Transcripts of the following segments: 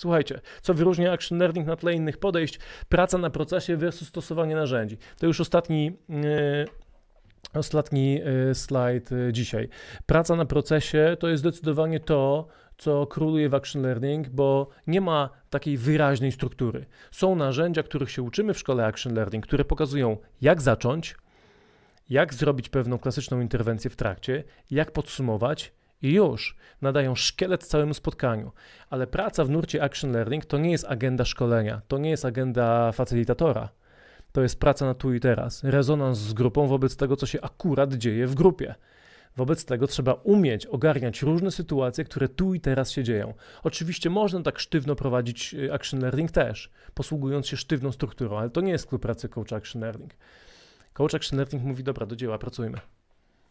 Słuchajcie, co wyróżnia action learning na tle innych podejść? Praca na procesie versus stosowanie narzędzi. To już ostatni. Yy... Ostatni e, slajd e, dzisiaj. Praca na procesie to jest zdecydowanie to, co króluje w Action Learning, bo nie ma takiej wyraźnej struktury. Są narzędzia, których się uczymy w szkole Action Learning, które pokazują, jak zacząć, jak zrobić pewną klasyczną interwencję w trakcie, jak podsumować i już nadają szkielet całemu spotkaniu. Ale praca w nurcie Action Learning to nie jest agenda szkolenia, to nie jest agenda facilitatora, To jest praca na tu i teraz, rezonans z grupą wobec tego, co się akurat dzieje w grupie. Wobec tego trzeba umieć ogarniać różne sytuacje, które tu i teraz się dzieją. Oczywiście można tak sztywno prowadzić y, action learning też, posługując się sztywną strukturą, ale to nie jest klub pracy coach action learning. Coach action learning mówi: Dobra, do dzieła, pracujmy.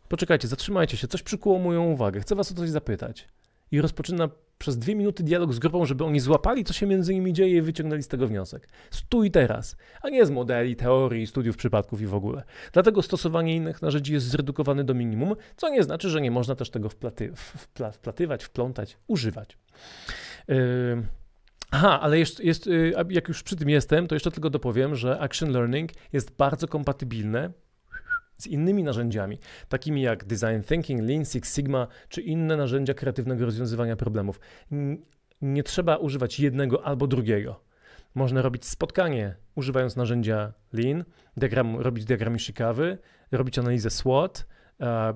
Poczekajcie, zatrzymajcie się, coś przykuło moją uwagę, chcę was o coś zapytać. I rozpoczyna przez dwie minuty dialog z grupą, żeby oni złapali, co się między nimi dzieje i wyciągnęli z tego wniosek. Stój teraz, a nie z modeli, teorii, studiów przypadków i w ogóle. Dlatego stosowanie innych narzędzi jest zredukowane do minimum, co nie znaczy, że nie można też tego wplaty, wpla, wplatywać, wplątać, używać. Yy... Aha, ale jest, jest, y, jak już przy tym jestem, to jeszcze tylko dopowiem, że Action Learning jest bardzo kompatybilne z innymi narzędziami, takimi jak Design Thinking, Lean Six Sigma czy inne narzędzia kreatywnego rozwiązywania problemów. Nie trzeba używać jednego albo drugiego. Można robić spotkanie używając narzędzia Lean, diagram, robić diagramy Shikawy, robić analizę SWOT,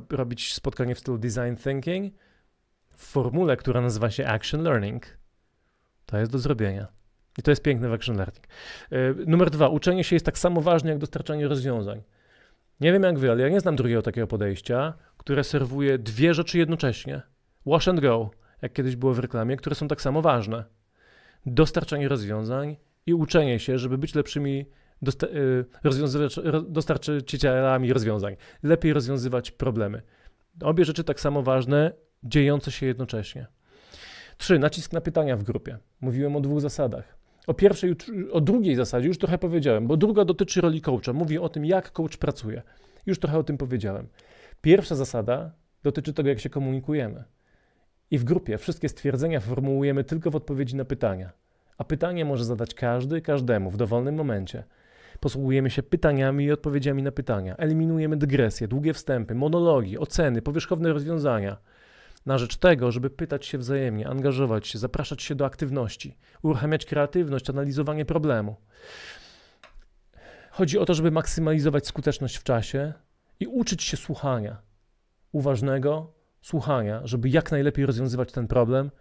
robić spotkanie w stylu Design Thinking w formule, która nazywa się Action Learning. To jest do zrobienia. I to jest piękne w Action Learning. E, numer dwa. Uczenie się jest tak samo ważne jak dostarczanie rozwiązań. Nie wiem jak wy, ale ja nie znam drugiego takiego podejścia, które serwuje dwie rzeczy jednocześnie. Wash and go, jak kiedyś było w reklamie, które są tak samo ważne. Dostarczanie rozwiązań i uczenie się, żeby być lepszymi y, dostarczycielami rozwiązań. Lepiej rozwiązywać problemy. Obie rzeczy tak samo ważne, dziejące się jednocześnie. Trzy, nacisk na pytania w grupie. Mówiłem o dwóch zasadach. O pierwszej, o drugiej zasadzie już trochę powiedziałem, bo druga dotyczy roli coacha. Mówi o tym, jak coach pracuje. Już trochę o tym powiedziałem. Pierwsza zasada dotyczy tego, jak się komunikujemy. I w grupie wszystkie stwierdzenia formułujemy tylko w odpowiedzi na pytania. A pytanie może zadać każdy, każdemu w dowolnym momencie. Posługujemy się pytaniami i odpowiedziami na pytania. Eliminujemy dygresje, długie wstępy, monologi, oceny, powierzchowne rozwiązania na rzecz tego, żeby pytać się wzajemnie, angażować się, zapraszać się do aktywności, uruchamiać kreatywność, analizowanie problemu. Chodzi o to, żeby maksymalizować skuteczność w czasie i uczyć się słuchania, uważnego słuchania, żeby jak najlepiej rozwiązywać ten problem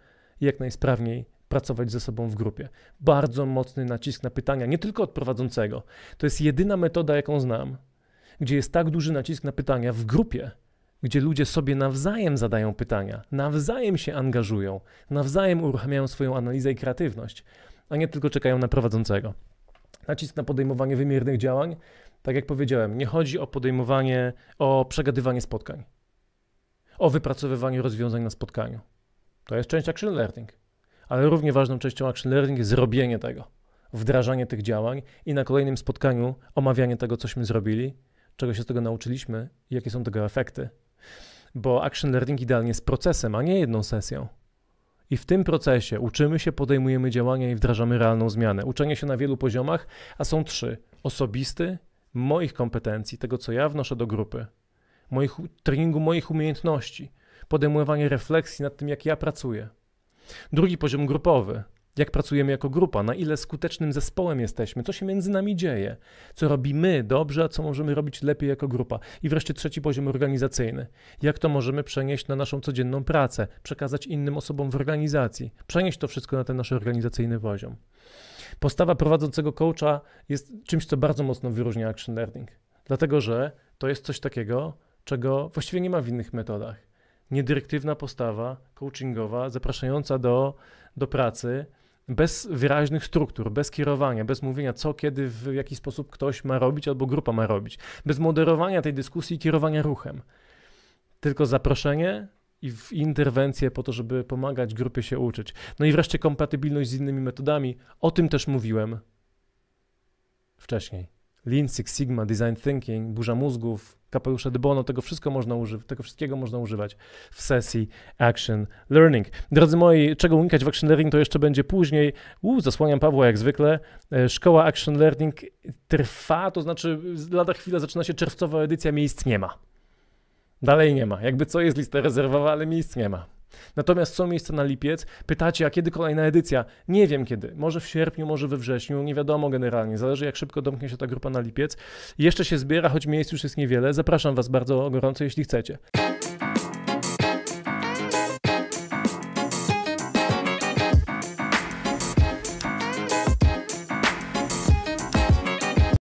i jak najsprawniej pracować ze sobą w grupie. Bardzo mocny nacisk na pytania, nie tylko od prowadzącego. To jest jedyna metoda, jaką znam, gdzie jest tak duży nacisk na pytania w grupie, gdzie ludzie sobie nawzajem zadają pytania, nawzajem się angażują, nawzajem uruchamiają swoją analizę i kreatywność, a nie tylko czekają na prowadzącego. Nacisk na podejmowanie wymiernych działań, tak jak powiedziałem, nie chodzi o podejmowanie, o przegadywanie spotkań, o wypracowywanie rozwiązań na spotkaniu. To jest część action learning, ale równie ważną częścią action learning jest zrobienie tego, wdrażanie tych działań i na kolejnym spotkaniu omawianie tego, cośmy zrobili, czego się z tego nauczyliśmy i jakie są tego efekty. Bo action learning idealnie jest procesem, a nie jedną sesją. I w tym procesie uczymy się, podejmujemy działania i wdrażamy realną zmianę. Uczenie się na wielu poziomach, a są trzy: osobisty, moich kompetencji, tego co ja wnoszę do grupy, moich, treningu moich umiejętności, podejmowanie refleksji nad tym, jak ja pracuję. Drugi poziom grupowy jak pracujemy jako grupa, na ile skutecznym zespołem jesteśmy, co się między nami dzieje, co robimy dobrze, a co możemy robić lepiej jako grupa. I wreszcie trzeci poziom organizacyjny. Jak to możemy przenieść na naszą codzienną pracę, przekazać innym osobom w organizacji, przenieść to wszystko na ten nasz organizacyjny poziom. Postawa prowadzącego coacha jest czymś, co bardzo mocno wyróżnia action learning, dlatego że to jest coś takiego, czego właściwie nie ma w innych metodach. Niedyrektywna postawa coachingowa, zapraszająca do, do pracy, bez wyraźnych struktur, bez kierowania, bez mówienia co, kiedy, w jaki sposób ktoś ma robić albo grupa ma robić, bez moderowania tej dyskusji i kierowania ruchem. Tylko zaproszenie i interwencje po to, żeby pomagać grupie się uczyć. No i wreszcie kompatybilność z innymi metodami. O tym też mówiłem wcześniej. Lean Six Sigma, Design Thinking, burza mózgów, kapelusze de tego, wszystko można używać, tego wszystkiego można używać w sesji Action Learning. Drodzy moi, czego unikać w Action Learning to jeszcze będzie później. U, zasłaniam Pawła jak zwykle. E, szkoła Action Learning trwa, to znaczy lada chwila zaczyna się czerwcowa edycja, miejsc nie ma. Dalej nie ma. Jakby co jest lista rezerwowa, ale miejsc nie ma. Natomiast co miejsca na lipiec. Pytacie, a kiedy kolejna edycja? Nie wiem kiedy. Może w sierpniu, może we wrześniu, nie wiadomo generalnie. Zależy jak szybko domknie się ta grupa na lipiec. Jeszcze się zbiera, choć miejsc już jest niewiele. Zapraszam Was bardzo gorąco, jeśli chcecie.